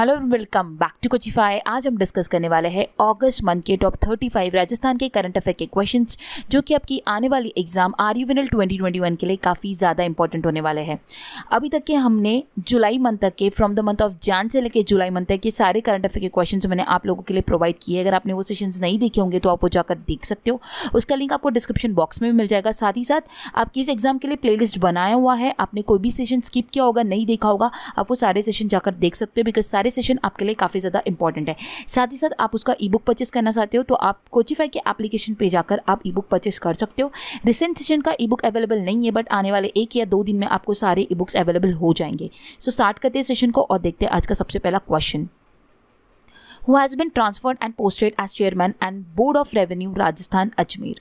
Hello welcome back to Coachify आज हम discuss करने वाले हैं अगस्त मंथ के टॉप 35 राजस्थान के करंट अफेयर के क्वेश्चंस जो कि आपकी आने वाली exam R U NL twenty के लिए काफ़ी ज़्यादा इंपॉर्टेंट होने वाले हैं अभी तक के हमने जुलाई मंथ तक के फ्रॉम द मंथ ऑफ जान से लेकर जुलाई मंथ तक के सारे करंट अफेयर के क्वेश्चन मैंने आप लोगों के लिए प्रोवाइड किए अगर आपने वो सेशन नहीं देखे होंगे तो आप वो जाकर देख सकते हो उसका लिंक आपको डिस्क्रिप्शन बॉक्स में भी मिल जाएगा साथ ही साथ आपकी इस एग्जाम के लिए प्लेलिस्ट बनाया हुआ है आपने कोई भी सेशन स्किप किया होगा नहीं देखा होगा आप वो सारे सेशन जाकर देख सकते हो बिकॉज सारे हमारे सेशन आपके लिए काफ़ी ज़्यादा इंपॉर्टेंट है साथ ही साथ आप उसका ई बुक परचेस करना चाहते हो तो आप कोचिफाई के एप्लीकेशन पे जाकर आप ई बुक परचेस कर सकते हो रिसेंट सेशन का ई बुक अवेलेबल नहीं है बट आने वाले एक या दो दिन में आपको सारे ई बुक्स अवेलेबल हो जाएंगे सो स्टार्ट करते हैं सेशन को और देखते हैं आज का सबसे पहला question who has been transferred and posted as chairman and board of revenue Rajasthan Ajmer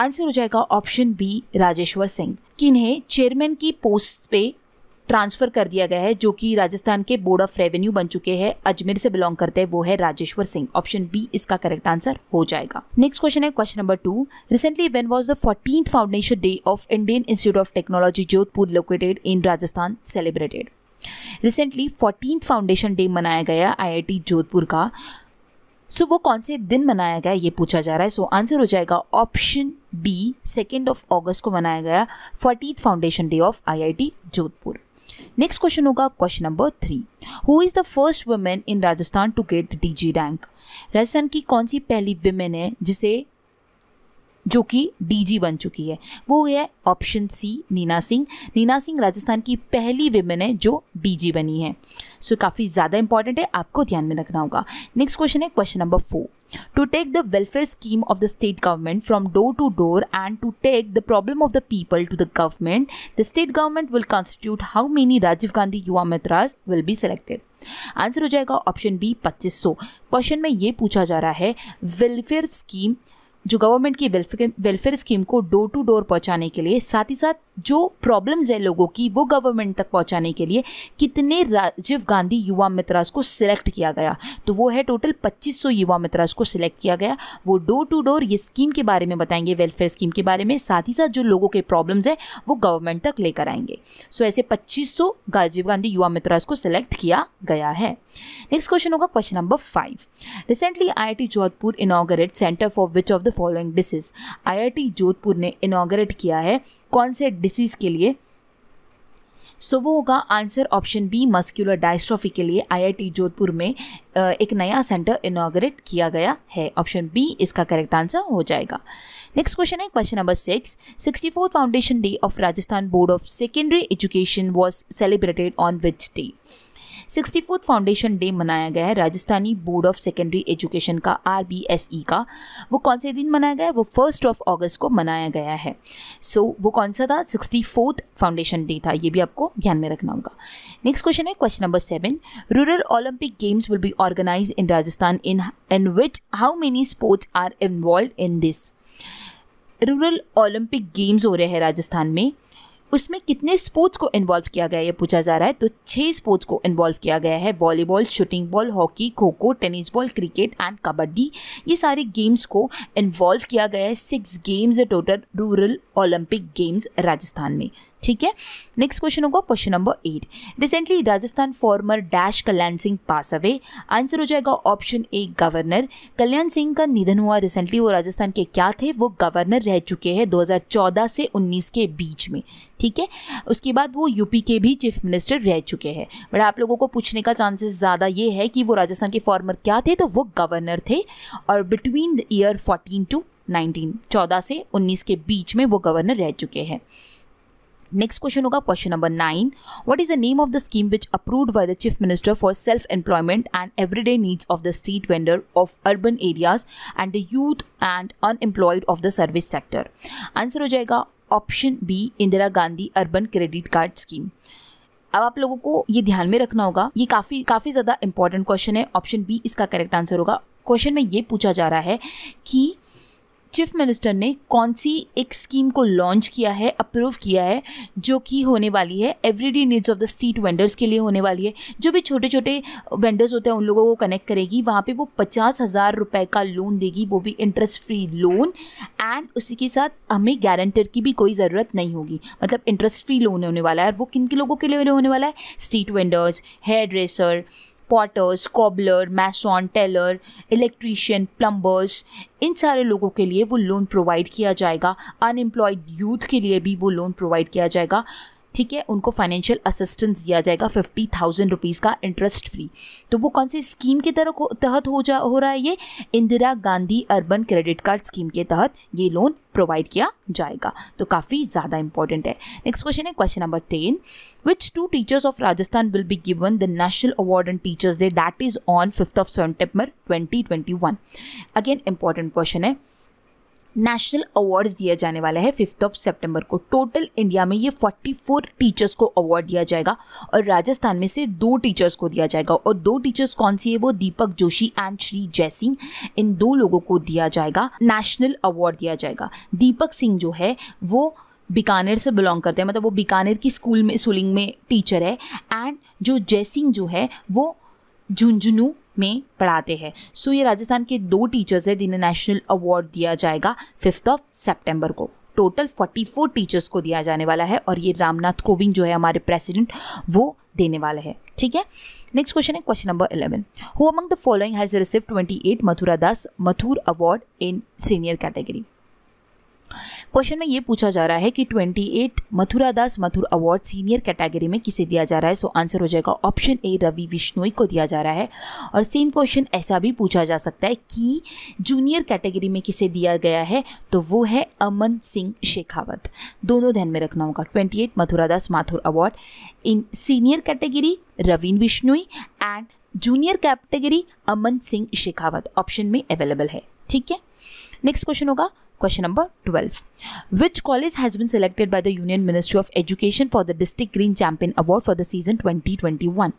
answer हो जाएगा ऑप्शन बी राजेश्वर सिंह किन्हें चेयरमैन की पोस्ट पे ट्रांसफ़र कर दिया गया है जो कि राजस्थान के बोर्ड ऑफ रेवेन्यू बन चुके हैं अजमेर से बिलोंग करते हैं वो है राजेश्वर सिंह ऑप्शन बी इसका करेक्ट आंसर हो जाएगा नेक्स्ट क्वेश्चन है question number two recently when was the fourteen foundation day of Indian Institute of Technology Jodhpur located in Rajasthan celebrated recently fourteen foundation day मनाया गया आई जोधपुर का सो so, वो कौन से दिन मनाया गया ये पूछा जा रहा है सो so, आंसर हो जाएगा ऑप्शन बी सेकेंड ऑफ अगस्त को मनाया गया fourteen foundation day of IIT Jodhpur next question होगा question number three who is the first women in Rajasthan to get G rank Rajasthan की कौन सी पहली वुमेन है जिसे जो कि डीजी बन चुकी है वो है ऑप्शन सी नीना सिंह नीना सिंह राजस्थान की पहली वेमेन है जो डीजी बनी है सो so, काफ़ी ज़्यादा इंपॉर्टेंट है आपको ध्यान में रखना होगा नेक्स्ट क्वेश्चन है question number four to take the welfare scheme of the state government from door to door and to take the problem of the people to the government the state government will constitute how many rajiv gandhi yuva mitras will be selected answer हो जाएगा option B 2500 question में ये पूछा जा रहा है welfare scheme जो government की वेलफेयर स्कीम को डोर टू डोर पहुंचाने के लिए साथ ही साथ जो प्रॉब्लम्स है लोगों की वो गवर्नमेंट तक पहुंचाने के लिए कितने राजीव गांधी युवा मित्रास को सिलेक्ट किया गया तो वो है टोटल 2500 युवा मित्रास को सिलेक्ट किया गया वो डोर टू डोर ये स्कीम के बारे में बताएंगे वेलफेयर स्कीम के बारे में साथ ही साथ जो लोगों के प्रॉब्लम्स है वो गवर्नमेंट तक लेकर आएंगे सो ऐसे पच्चीस राजीव गांधी युवा मित्रास को सिलेक्ट किया गया है नेक्स्ट क्वेश्चन होगा question number five recently I Jodhpur inaugurate centre for which of the following disease IIT Jodhpur ने इनाग्रेट किया है कौन से डिसीज़ के लिए सो so, वो होगा answer option B muscular dystrophy के लिए आईआईटी जोधपुर में एक नया सेंटर इनाग्रेट किया गया है ऑप्शन बी इसका करेक्ट आंसर हो जाएगा नेक्स्ट क्वेश्चन है question number six sixty fourth foundation day of Rajasthan board of secondary education was celebrated on which day sixty fourth foundation day मनाया गया है Rajasthani board of secondary education का आर का वो कौन से दिन मनाया गया है वो फर्स्ट ऑफ ऑगस्ट को मनाया गया है सो so, वो कौन सा था सिक्सटी फोर्थ फाउंडेशन डे था ये भी आपको ध्यान में रखना होगा नेक्स्ट क्वेश्चन है question number seven rural Olympic games will be organise in Rajasthan in in which how many sports are involve in this rural Olympic games हो रहे हैं राजस्थान में उसमें कितने स्पोर्ट्स को इन्वॉल्व किया गया ये पूछा जा रहा है तो छः स्पोर्ट्स को इन्वॉल्व किया गया है volleyball shooting ball hockey kho kho tennis ball cricket and kabaddi ये सारे गेम्स को इन्वॉल्व किया गया है six games total rural Olympic games Rajasthan में ठीक है नेक्स्ट क्वेश्चन होगा question number eight recently Rajasthan former dash Kalyan Singh pass away answer हो जाएगा option A governor Kalyan Singh का निधन हुआ रिसेंटली वो राजस्थान के क्या थे वो गवर्नर रह चुके हैं 2014 से 19 के बीच में ठीक है उसके बाद वो यूपी के भी चीफ मिनिस्टर रह चुके हैं बट आप लोगों को पूछने का चांसेस ज़्यादा ये है कि वो राजस्थान के फॉर्मर क्या थे तो वो गवर्नर थे और between year fourteen to nineteen चौदह से उन्नीस के बीच में वो गवर्नर रह चुके हैं नेक्स्ट क्वेश्चन होगा question number nine what is the name of the scheme which approved by the chief minister for self employment and everyday needs of the street vendor of urban areas and the youth and unemployed of the service sector answer हो जाएगा option B Indira Gandhi urban credit card scheme अब आप लोगों को ये ध्यान में रखना होगा ये काफ़ी काफ़ी ज़्यादा इंपॉर्टेंट क्वेश्चन है ऑप्शन बी इसका करेक्ट आंसर होगा क्वेश्चन में ये पूछा जा रहा है कि चीफ मिनिस्टर ने कौन सी एक स्कीम को लॉन्च किया है अप्रूव किया है जो कि होने वाली है everyday needs of the street vendors के लिए होने वाली है जो भी छोटे छोटे वेंडर्स होते हैं उन लोगों को कनेक्ट करेगी वहाँ पे वो पचास हज़ार रुपये का लोन देगी वो भी इंटरेस्ट फ्री लोन एंड उसी के साथ हमें गारंटर की भी कोई ज़रूरत नहीं होगी मतलब इंटरेस्ट फ्री लोन होने वाला है और वो किन के लोगों के लिए होने वाला है street vendors hair dresser potters cobbler mason tailor electrician plumbers इन सारे लोगों के लिए वो लोन प्रोवाइड किया जाएगा अनएम्प्लॉयड यूथ के लिए भी वो लोन प्रोवाइड किया जाएगा ठीक है उनको फाइनेंशियल असिस्टेंस दिया जाएगा फिफ्टी थाउजेंड रुपीज़ का इंटरेस्ट फ्री तो वो कौन सी स्कीम के तरह तहत हो जा हो रहा है ये Indira Gandhi urban credit card scheme के तहत ये लोन प्रोवाइड किया जाएगा तो काफ़ी ज़्यादा इंपॉर्टेंट है नेक्स्ट क्वेश्चन है question number ten which two teachers of Rajasthan will be given the national award and teachers day that is on fifth of September twenty twenty one again important question है national awards दिया जाने वाला है fifth of सितंबर को total India में ये 44 teachers को award दिया जाएगा और राजस्थान में से दो टीचर्स को दिया जाएगा और दो टीचर्स कौन सी है वो दीपक जोशी एंड श्री जयसिंह इन दो लोगों को दिया जाएगा नेशनल अवार्ड दिया जाएगा दीपक सिंह जो है वो बीकानेर से बिलोंग करते हैं मतलब वो बीकानेर की स्कूल में स्कूलिंग में टीचर है एंड जो सिंह जो है वो झुंझुनू में पढ़ाते हैं सो ये राजस्थान के दो टीचर्स हैं जिन्हें नेशनल अवार्ड दिया जाएगा फिफ्थ ऑफ सेप्टेम्बर को टोटल 44 टीचर्स को दिया जाने वाला है और ये रामनाथ कोविंद जो है हमारे प्रेसिडेंट वो देने वाले हैं ठीक है नेक्स्ट क्वेश्चन है question number eleven who among the following has twenty eight Mathura Das Mathur award in senior category question में ये पूछा जा रहा है कि 28 Mathura Das Mathur award senior category में किसे दिया जा रहा है सो आंसर हो जाएगा ऑप्शन ए रवि विश्नोई को दिया जा रहा है और सेम क्वेश्चन ऐसा भी पूछा जा सकता है कि जूनियर कैटेगरी में किसे दिया गया है तो वो है अमन सिंह शेखावत दोनों ध्यान में रखना होगा twenty Mathura Das Mathur award in senior category Raveen Vishnoi and junior category Aman Singh Shekhawat option में अवेलेबल है ठीक है नेक्स्ट क्वेश्चन होगा Question number 12. Which college has been selected by the Union Ministry of Education for the District Green Champion Award for the season 2021?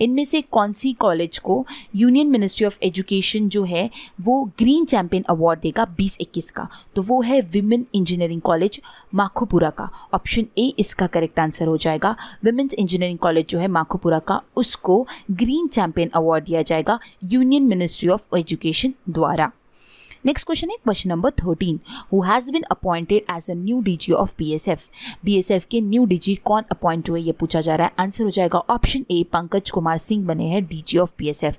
इनमें से कौन सी college को यूनियन मिनिस्ट्री ऑफ एजुकेशन जो है वो ग्रीन चैंपियन अवार्ड देगा 2021 का तो वो है विमेन इंजीनियरिंग कॉलेज माखोपुरा का ऑप्शन ए इसका करेक्ट आंसर हो जाएगा विमेन्स इंजीनियरिंग कॉलेज जो है माखोपुरा का उसको ग्रीन चैंपियन अवार्ड दिया जाएगा यूनियन मिनिस्ट्री ऑफ एजुकेशन द्वारा नेक्स्ट क्वेश्चन है question number thirteen who has been appointed as a new D G of B B S F S F के new D G कौन appoint हुए ये पूछा जा रहा है आंसर हो जाएगा ऑप्शन ए पंकज कुमार सिंह बने हैं D G of B S F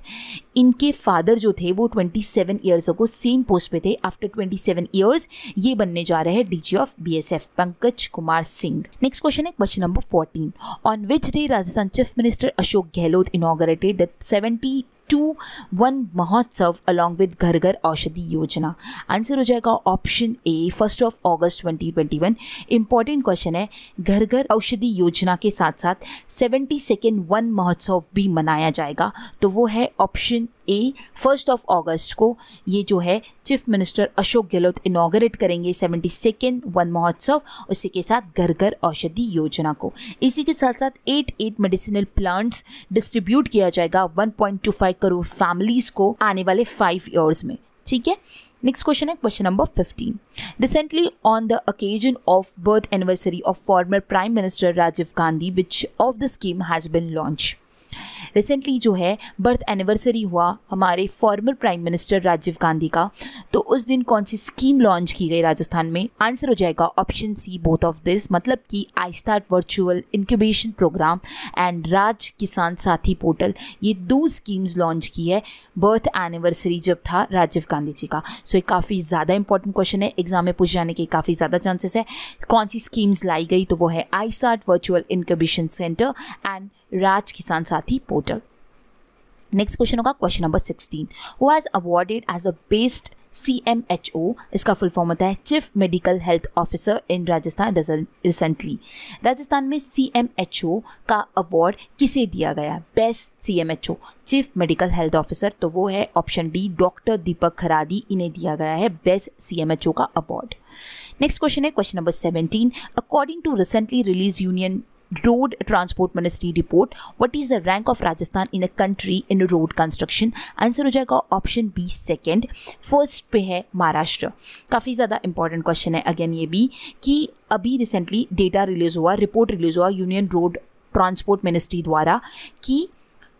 इनके फादर जो थे वो ट्वेंटी सेवन ईयर्स को सेम पोस्ट पे थे आफ्टर ट्वेंटी सेवन ईयर्स ये बनने जा रहे हैं D G of B S F Pankaj Kumar Singh next question है question number fourteen on which day Rajasthan chief minister Ashok Gehlot inaugurated the seventy two Van Mahotsav along with Ghar Ghar Aushadhi Yojana answer हो जाएगा option A first of August 2021 important question है घर घर औषधि योजना के साथ साथ सेवेंटी सेकेंड वन महोत्सव भी मनाया जाएगा तो वो है ऑप्शन ए फर्स्ट ऑफ अगस्त को ये जो है chief minister Ashok Gehlot inaugurate करेंगे सेवेंटी सेकेंड वन महोत्सव उसी के साथ घर घर औषधि योजना को इसी के साथ साथ eight eight medicinal plants distribute किया जाएगा one point two five crore families को आने वाले फाइव ईयर्स में ठीक है नेक्स्ट क्वेश्चन है question number fifteen recently on the occasion of birth anniversary of former prime minister Rajiv Gandhi which of the scheme has been launch recently जो है birth anniversary हुआ हमारे former prime minister Rajiv Gandhi का तो उस दिन कौन सी स्कीम लॉन्च की गई राजस्थान में आंसर हो जाएगा option C both of this मतलब कि I start virtual incubation programme and Raj Kisan Sathi portal ये दो स्कीम्स लॉन्च की है बर्थ एनिवर्सरी जब था राजीव गांधी जी का सो ये काफ़ी ज़्यादा इंपॉर्टेंट क्वेश्चन है एग्जाम में पूछ जाने के काफ़ी ज़्यादा चांसेस है कौन सी स्कीम्स लाई गई तो वो है I start virtual incubation centre and Raj Kisan Sathi portal total next question होगा question number sixteen who has awarded as a best C M H O इसका फुल फॉर्म होता है chief medical health officer in Rajasthan recently Rajasthan में C M H O का award किसे दिया गया best C M H O chief medical health officer तो वो है option D doctor Deepak Kharadi इन्हें दिया गया है best C M H O का अवार्ड नेक्स्ट क्वेश्चन है question number seventeen according to recently release union Road Transport Ministry report What is the rank of Rajasthan in a country in road construction? Answer हो जाएगा option B second first पे है महाराष्ट्र काफ़ी ज़्यादा important question है again ये भी कि अभी रिसेंटली डेटा रिलीज हुआ रिपोर्ट रिलीज हुआ यूनियन रोड ट्रांसपोर्ट मिनिस्ट्री द्वारा कि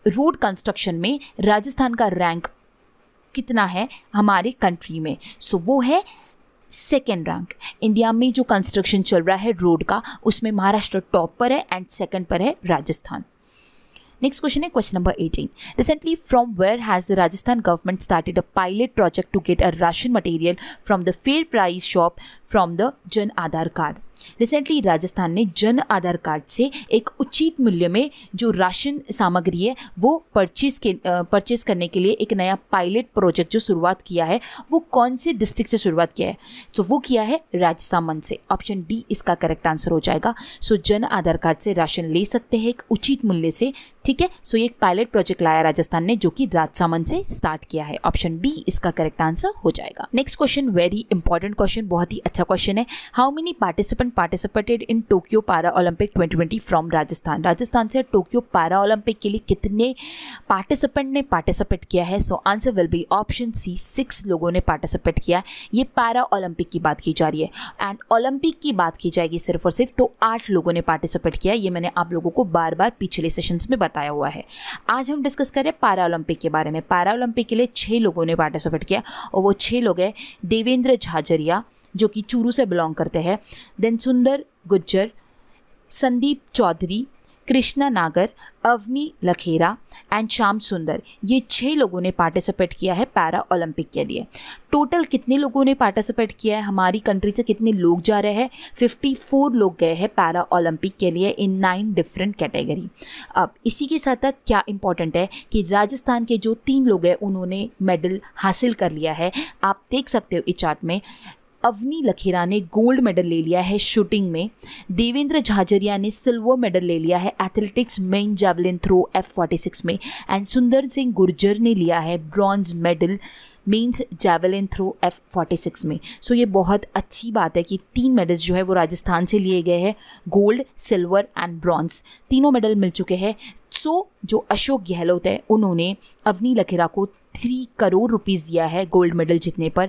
रोड कंस्ट्रक्शन में राजस्थान का रैंक कितना है हमारे कंट्री में सो so, वो है सेकेंड रैंक इंडिया में जो कंस्ट्रक्शन चल रहा है रोड का उसमें महाराष्ट्र टॉप पर है एंड सेकेंड पर है राजस्थान नेक्स्ट क्वेश्चन है question number 18 recently from where has the Rajasthan government started a pilot project to get a ration material from the fair price shop from the Jan Aadhaar card recently Rajasthan ने जन Aadhaar card से एक उचित मूल्य में जो राशन सामग्री है वो परचेज के परचेज करने के लिए एक नया पायलट प्रोजेक्ट जो शुरुआत किया है वो कौन से डिस्ट्रिक्ट से शुरुआत किया है तो वो किया है राजसामंत से ऑप्शन डी इसका करेक्ट आंसर हो जाएगा सो जन आधार कार्ड से राशन ले सकते हैं एक उचित मूल्य से ठीक है सो ये एक पायलट प्रोजेक्ट लाया राजस्थान ने जो कि राजसामन से स्टार्ट किया है ऑप्शन डी इसका करेक्ट आंसर हो जाएगा next question very important question बहुत ही अच्छा क्वेश्चन है how many participant participated in Tokyo para Olympic 2020 from Rajasthan Rajasthan से टोक्यो पारा ओलंपिक के लिए कितने पार्टिसिपेंट ने पार्टिसिपेट किया है so answer will be option C six लोगों ने पार्टिसिपेट किया ये पारा ओलंपिक की बात की जा रही है एंड ओलंपिक की बात की जाएगी सिर्फ और सिर्फ तो आठ लोगों ने पार्टिसिपेट किया ये मैंने आप लोगों को बार बार पिछले सेशन में बता बताया हुआ है आज हम डिस्कस करें पारा ओलंपिक के बारे में पारा ओलंपिक के लिए छः लोगों ने पार्टिसिपेट किया और वो छः लोग हैं देवेंद्र झाझरिया जो कि चूरू से बिलोंग करते हैं देन सुंदर गुज्जर संदीप चौधरी कृष्णा नागर अवनी लखेरा एंड श्याम सुंदर ये छः लोगों ने पार्टिसिपेट किया है पैरा ओलंपिक के लिए टोटल कितने लोगों ने पार्टिसिपेट किया है हमारी कंट्री से कितने लोग जा रहे हैं 54 लोग गए हैं पैरा ओलंपिक के लिए इन नाइन डिफरेंट कैटेगरी अब इसी के साथ साथ क्या इंपॉर्टेंट है कि राजस्थान के जो तीन लोग हैं उन्होंने मेडल हासिल कर लिया है आप देख सकते हो इस चार्ट में अवनी लखेरा ने गोल्ड मेडल ले लिया है शूटिंग में देवेंद्र झाजरिया ने सिल्वर मेडल ले लिया है athletics men javelin throw F forty six में एंड सुंदर सिंह गुर्जर ने लिया है bronze medal means javelin throw F forty six में सो so, ये बहुत अच्छी बात है कि तीन मेडल्स जो है वो राजस्थान से लिए गए हैं गोल्ड सिल्वर एंड ब्रॉन्ज तीनों मेडल मिल चुके हैं सो so, जो अशोक गहलोत है उन्होंने अवनी लखेरा को थ्री करोड़ रुपीज़ दिया है गोल्ड मेडल जीतने पर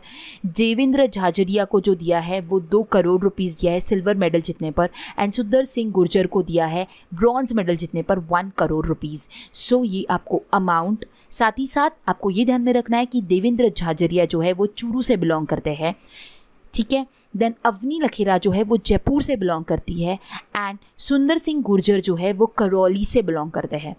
देवेंद्र झाझरिया को जो दिया है वो दो करोड़ रुपीज़ दिया है सिल्वर मेडल जीतने पर एंड सुंदर सिंह गुर्जर को दिया है ब्रॉन्ज मेडल जीतने पर वन करोड़ रुपीज़ सो ये आपको अमाउंट साथ ही साथ आपको ये ध्यान में रखना है कि देवेंद्र झाझरिया जो है वो चूरू से बिलोंग करते हैं ठीक है देन अवनी लखेरा जो है वो जयपुर से बिलोंग करती है एंड सुंदर सिंह गुर्जर जो है वो करौली से बिलोंग करते हैं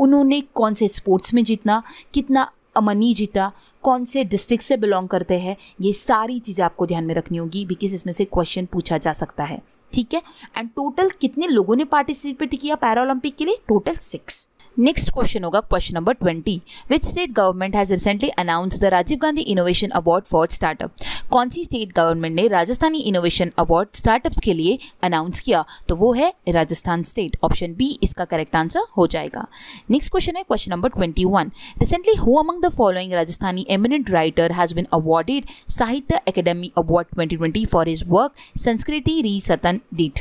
उन्होंने कौन से स्पोर्ट्स में जीतना कितना अमनी जीता कौन से डिस्ट्रिक्ट से बिलोंग करते हैं ये सारी चीज़ें आपको ध्यान में रखनी होगी बिकॉज इसमें से क्वेश्चन पूछा जा सकता है ठीक है एंड टोटल कितने लोगों ने पार्टिसिपेट किया ओलंपिक के लिए टोटल सिक्स नेक्स्ट क्वेश्चन होगा question number twenty which state government has recently announce the Rajiv Gandhi innovation award for startup कौन सी स्टेट गवर्नमेंट ने राजस्थानी इनोवेशन अवार्ड स्टार्टअप्स के लिए अनाउंस किया तो वो है राजस्थान स्टेट ऑप्शन बी इसका करेक्ट आंसर हो जाएगा नेक्स्ट क्वेश्चन है question number twenty one recently who among the following Rajasthani eminent writer has been awarded Sahitya academy award twenty twenty for is work संस्कृति री सतन डीट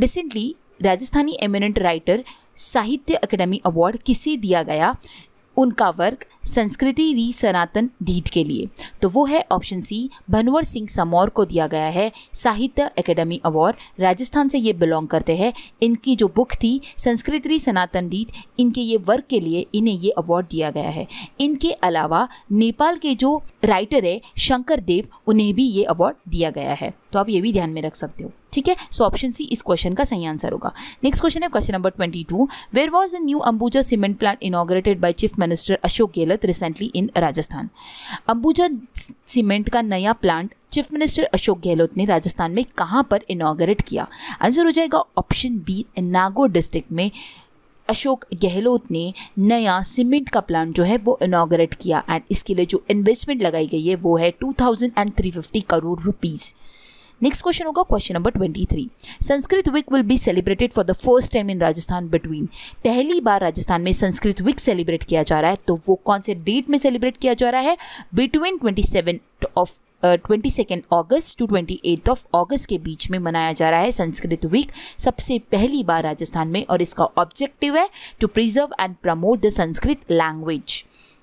recently Rajasthani eminent writer Sahitya academy award किसे दिया गया उनका वर्क संस्कृति री सनातन धीट के लिए तो वो है ऑप्शन सी भनवर सिंह समौर को दिया गया है साहित्य एकेडमी अवार्ड राजस्थान से ये बिलोंग करते हैं इनकी जो बुक थी संस्कृत री सनातन धीट इनके ये वर्क के लिए इन्हें ये अवार्ड दिया गया है इनके अलावा नेपाल के जो राइटर है शंकर देव उन्हें भी ये अवार्ड दिया गया है तो आप ये भी ध्यान में रख सकते हो ठीक है सो ऑप्शन सी इस क्वेश्चन का सही आंसर होगा नेक्स्ट क्वेश्चन है question number twenty two where was the new Ambuja cement plant inaugurated by chief minister Ashok Gehlot Bharat recently in Rajasthan Ambuja cement का नया plant chief minister Ashok Gehlot ने राजस्थान में कहाँ पर इनाग्रेट किया आंसर हो जाएगा ऑप्शन बी नागौर डिस्ट्रिक्ट में अशोक गहलोत ने नया सीमेंट का प्लांट जो है वो इनाग्रेट किया एंड इसके लिए जो इन्वेस्टमेंट लगाई गई है वो है two crore rupees next question होगा question number twenty three Sanskrit week will be celebrated for the first time in Rajasthan between पहली बार राजस्थान में संस्कृत वीक सेलिब्रेट किया जा रहा है तो वो कौन से डेट में सेलिब्रेट किया जा रहा है between twenty of twenty second August to twenty eight of August के बीच में मनाया जा रहा है संस्कृत वीक सबसे पहली बार राजस्थान में और इसका ऑब्जेक्टिव है to preserve and promote the Sanskrit language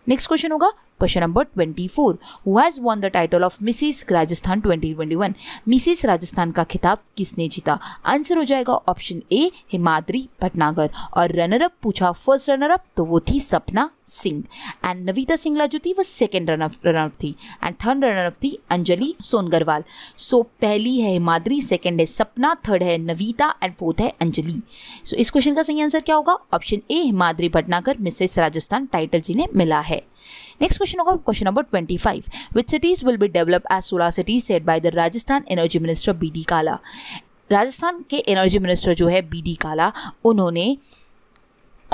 next question होगा question four number has won the title of Mrs Rajasthan twenty twenty one Mrs Rajasthan का खिताब किसने जीता आंसर हो जाएगा ऑप्शन ए हिमाद्री भटनागर और रनरअप पूछा फर्स्ट रनरअप तो वो थी सपना सिंह एंड नविता सिंगला जो थी वो सेकेंड रनअप रनअप थी एंड थर्ड रनअप थी अंजलि सोनगरवाल सो so, पहली है हिमाद्री सेकेंड है सपना थर्ड है नवीता एंड फोर्थ है अंजलि सो so, इस क्वेश्चन का सही आंसर क्या होगा option A Himadri Bhatnagar Mrs Rajasthan title जिन्हें मिला है Next question होगा क्वेश्चन नंबर 25. Which cities will be developed as solar cities said by the Rajasthan Energy Minister B.D. Kala? Rajasthan के एनर्जी मिनिस्टर जो है बी डी काला उन्होंने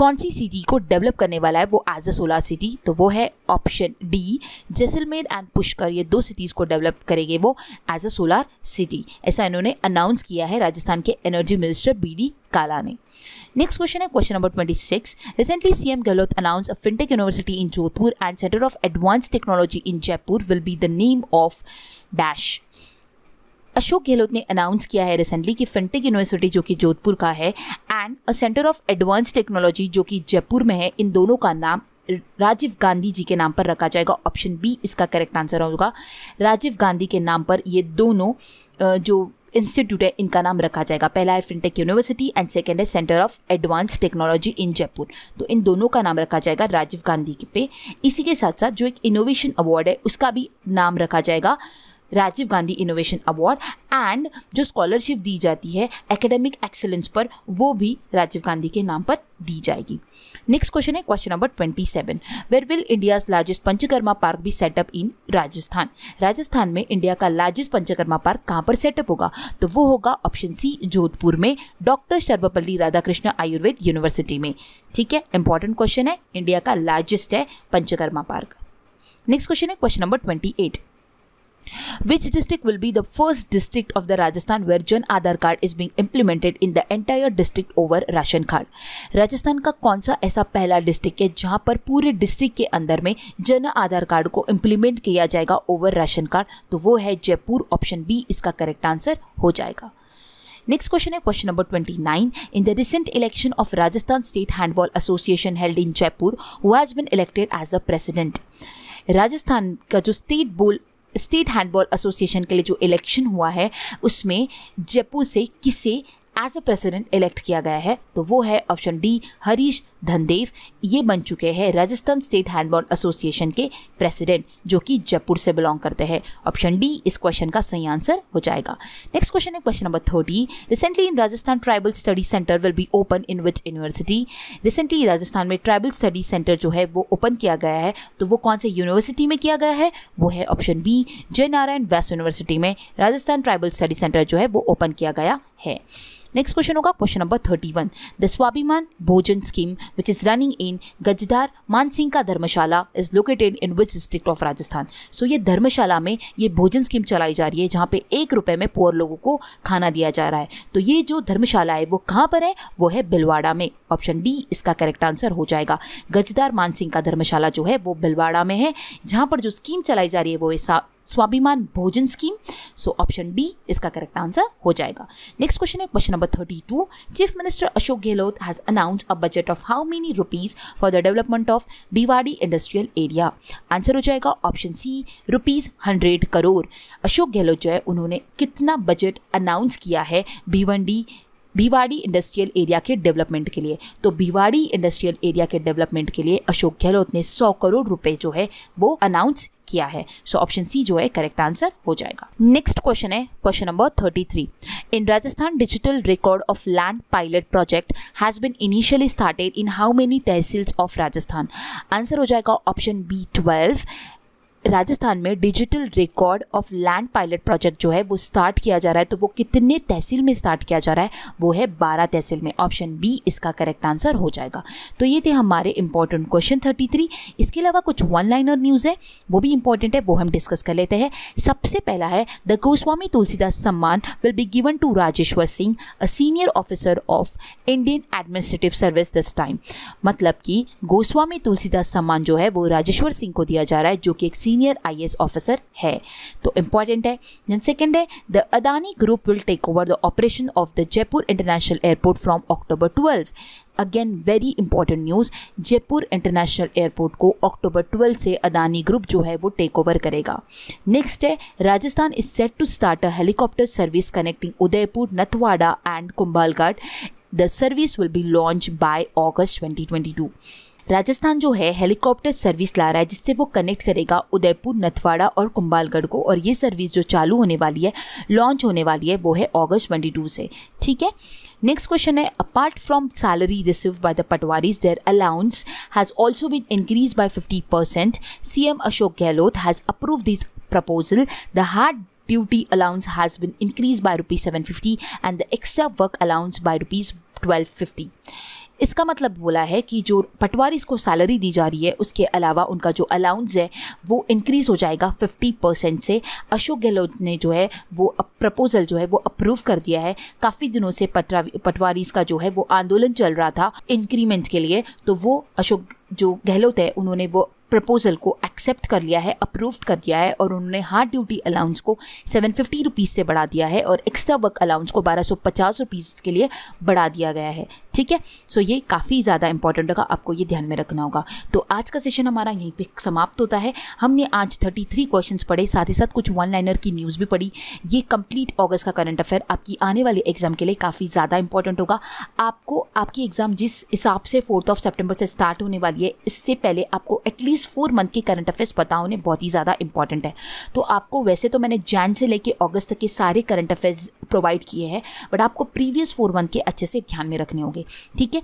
कौन सी सिटी को डेवलप करने वाला है वो एज अ सोलर सिटी तो वो है option D Jaisalmer and Pushkar ये दो सिटीज़ को डेवलप करेंगे वो एज अ सोलर सिटी ऐसा इन्होंने अनाउंस किया है राजस्थान के energy minister B D Kala ने नेक्स्ट क्वेश्चन है question number twenty six recently CM Gehlot announce a fintech university in Jodhpur and centre of advance technology in Jaipur will be the name of dash Ashok Gehlot ने announce किया है recently कि fintech university जो कि जोधपुर का है and a centre of advance technology जो कि जयपुर में है इन दोनों का नाम राजीव गांधी जी के नाम पर रखा जाएगा ऑप्शन बी इसका करेक्ट आंसर होगा राजीव गांधी के नाम पर ये दोनों जो इंस्टीट्यूट है इनका नाम रखा जाएगा पहला है फिनटेक यूनिवर्सिटी एंड सेकेंड है centre of advance technology in Jaipur तो इन दोनों का नाम रखा जाएगा राजीव गांधी पे इसी के साथ साथ जो एक इनोवेशन अवार्ड है उसका भी नाम रखा जाएगा Rajiv Gandhi innovation award and जो स्कॉलरशिप दी जाती है एकेडमिक एक्सेलेंस पर वो भी राजीव गांधी के नाम पर दी जाएगी नेक्स्ट क्वेश्चन है question number twenty seven where will India's largest panchakarma park be set up in Rajasthan Rajasthan में इंडिया का लार्जेस्ट पंचकर्मा पार्क कहाँ पर सेटअप होगा तो वो होगा ऑप्शन सी जोधपुर में डॉक्टर सर्वपल्ली राधाकृष्ण आयुर्वेद यूनिवर्सिटी में ठीक है इंपॉर्टेंट क्वेश्चन है इंडिया का लार्जेस्ट है पंचकर्मा पार्क नेक्स्ट क्वेश्चन है question number twenty eight Which district will be the first district of the Rajasthan where Jan Aadhaar card is being implemented in the entire district over ration card Rajasthan का कौन सा ऐसा पहला district है जहां पर पूरे डिस्ट्रिक्ट के अंदर में जन आधार कार्ड को इम्प्लीमेंट किया जाएगा ओवर राशन कार्ड तो वो है जयपुर ऑप्शन बी इसका करेक्ट आंसर हो जाएगा नेक्स्ट क्वेश्चन है question number 29 in the recent election of Rajasthan state handball association held in Jaipur who has been elected as the president Rajasthan का जो स्टेट बोल स्टेट हैंडबॉल एसोसिएशन के लिए जो इलेक्शन हुआ है उसमें जयपुर से किसे एज अ प्रेसिडेंट इलेक्ट किया गया है तो वो है ऑप्शन डी हरीश धनदेव ये बन चुके हैं राजस्थान स्टेट हैंडबॉल एसोसिएशन के प्रेसिडेंट जो कि जयपुर से बिलोंग करते हैं ऑप्शन डी इस क्वेश्चन का सही आंसर हो जाएगा नेक्स्ट क्वेश्चन है question number thirty recently in Rajasthan tribal study centre will be open in which university recently Rajasthan में ट्राइबल स्टडी सेंटर जो है वो ओपन किया गया है तो वो कौन से यूनिवर्सिटी में किया गया है वो है ऑप्शन बी जय नारायण वैस यूनिवर्सिटी में राजस्थान ट्राइबल स्टडी सेंटर जो है वो ओपन किया गया है नेक्स्ट क्वेश्चन होगा question number thirty one the Swabhiman Bhojan scheme which is running in Gajdar Mansingh का dharamshala is located in which district of Rajasthan so ये धर्मशाला में ये भोजन स्कीम चलाई जा रही है जहाँ पे एक रुपये में पुअर लोगों को खाना दिया जा रहा है तो ये जो धर्मशाला है वो कहाँ पर है वो है भिलवाड़ा में ऑप्शन डी इसका करेक्ट आंसर हो जाएगा गजदार मानसिंह का धर्मशाला जो है वो बिलवाड़ा में है जहाँ पर जो स्कीम चलाई जा रही है वो Swabhiman Bhojan scheme so option D इसका करेक्ट आंसर हो जाएगा नेक्स्ट क्वेश्चन है question number thirty two chief minister Ashok Gehlot has announce a budget of how many rupees for the development of Bhiwadi industrial area answer हो जाएगा option C rupees hundred crore Ashok Gehlot जो है उन्होंने कितना बजट अनाउंस किया है भिवंडी भिवाड़ी इंडस्ट्रियल एरिया के डेवलपमेंट के लिए तो भिवाड़ी इंडस्ट्रियल एरिया के डेवलपमेंट के लिए अशोक गहलोत ने सौ करोड़ रुपए जो है वो अनाउंस किया है सो ऑप्शन सी जो है करेक्ट आंसर हो जाएगा नेक्स्ट क्वेश्चन है question number thirty three in Rajasthan digital record of land pilot project has been initially started in how many tehsils of Rajasthan answer हो जाएगा ऑप्शन बी ट्वेल्व राजस्थान में digital record of land pilot project जो है वो start किया जा रहा है तो वो कितने तहसील में स्टार्ट किया जा रहा है वो है बारह तहसील में ऑप्शन बी इसका करेक्ट आंसर हो जाएगा तो ये थे हमारे इंपॉर्टेंट क्वेश्चन थर्टी थ्री इसके अलावा कुछ वन लाइनर न्यूज़ है वो भी इंपॉर्टेंट है वो हम डिस्कस कर लेते हैं सबसे पहला है the Goswami Tulsidas Samman will be given to Rajeshwar Singh a senior officer of Indian administrative service this time मतलब कि गोस्वामी तुलसीदास सम्मान जो है वो राजेश्वर सिंह को दिया जा रहा है जो कि एक सीनियर आई ऑफिसर है तो इम्पॉर्टेंट है देन सेकेंड है the Adani group will take over the operation of the Jaipur international airport from October twelve again very important news Jaipur international airport को अक्टूबर ट्वेल्व से अदानी ग्रुप जो है वो टेक ओवर करेगा नेक्स्ट है Rajasthan is set to start a helicopter service connecting Udaipur Nathdwara and Kumbhalgarh the service will be launch by twenty two Rajasthan जो है helicopter service ला रहा है जिससे वो कनेक्ट करेगा उदयपुर नथवाड़ा और कुंभालगढ़ को और ये सर्विस जो चालू होने वाली है लॉन्च होने वाली है वो है ट्वेंटी टू से ठीक है नेक्स्ट क्वेश्चन है apart from salary receive by the patwaris their allowance has also been increase by fifty percent C Ashok Gehlot has approve this hard duty allowance has been increase by rupees seven fifty and the extra work allowance by rupees twelve fifty इसका मतलब बोला है कि जो पटवारी को salary दी जा रही है उसके अलावा उनका जो अलाउंस है वो इंक्रीज़ हो जाएगा फिफ्टी परसेंट से अशोक गहलोत ने जो है वो प्रपोज़ल जो है वो अप्रूव कर दिया है काफ़ी दिनों से पटवारी का जो है वो आंदोलन चल रहा था इंक्रीमेंट के लिए तो वो अशोक जो गहलोत है उन्होंने वो प्रपोजल को एक्सेप्ट कर लिया है अप्रूव कर दिया है और उन्होंने हार्ड ड्यूटी अलाउंस को सेवन फिफ्टी रुपीज़ से बढ़ा दिया है और एक्स्ट्रा वर्क अलाउंस को बारह सौ पचास रुपीज़ के लिए बढ़ा दिया गया है ठीक है सो ये काफ़ी ज़्यादा इंपॉर्टेंट होगा आपको ये ध्यान में रखना होगा तो आज का सेशन हमारा यहीं पर समाप्त होता है हमने आज थर्टी थ्री क्वेश्चन पढ़े साथ ही साथ कुछ वन लाइनर की न्यूज़ भी पढ़ी ये कंप्लीट ऑगस्ट का करंट अफेयर आपकी आने वाले एग्जाम के लिए काफ़ी ज़्यादा इंपॉर्टेंट होगा आपको आपकी एग्ज़ाम जिस हिसाब से फोर्थ ऑफ सेप्टेम्बर से स्टार्ट होने वाली चाहिए इससे पहले आपको एटलीस्ट फोर मंथ के करंट अफेयर्स पता होने बहुत ही ज़्यादा इंपॉर्टेंट है तो आपको वैसे तो मैंने जैन से लेके अगस्त के सारे करंट अफेयर्स प्रोवाइड किए हैं बट आपको प्रीवियस फोर मंथ के अच्छे से ध्यान में रखने होंगे ठीक है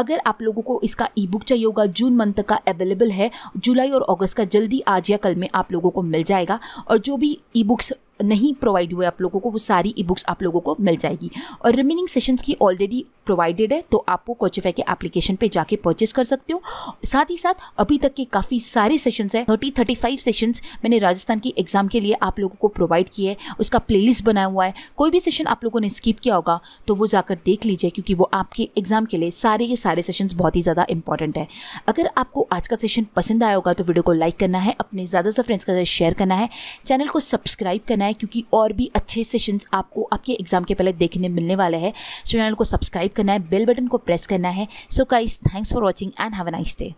अगर आप लोगों को इसका ई बुक चाहिए होगा जून मंथ का अवेलेबल है जुलाई और अगस्त का जल्दी आज या कल में आप लोगों को मिल जाएगा और जो भी ई बुक्स नहीं प्रोवाइड हुए आप लोगों को वो सारी ई बुक्स आप लोगों को मिल जाएगी और रिमेनिंग सेशंस की ऑलरेडी प्रोवाइडेड है तो आप वो कोचिफाई के एप्लीकेशन पे जाके परचेस कर सकते हो साथ ही साथ अभी तक के काफ़ी सारे सेशंस हैं थर्टी थर्टी फाइव सेशन मैंने राजस्थान की एग्ज़ाम के लिए आप लोगों को प्रोवाइड किया है उसका प्ले बनाया हुआ है कोई भी सेशन आप लोगों ने स्किप किया होगा तो वो जाकर देख लीजिए क्योंकि वो आपके एग्ज़ाम के लिए सारे के सारे सेशन बहुत ही ज़्यादा इंपॉर्टेंट है अगर आपको आज का सेशन पसंद आया होगा तो वीडियो को लाइक करना है अपने ज़्यादा से फ्रेंड्स के साथ शेयर करना है चैनल को सब्सक्राइब करना है क्योंकि और भी अच्छे सेशंस आपको आपके एग्ज़ाम के पहले देखने मिलने वाले हैं चैनल को सब्सक्राइब करना है बेल बटन को प्रेस करना है so guys thanks for watching and have a nice day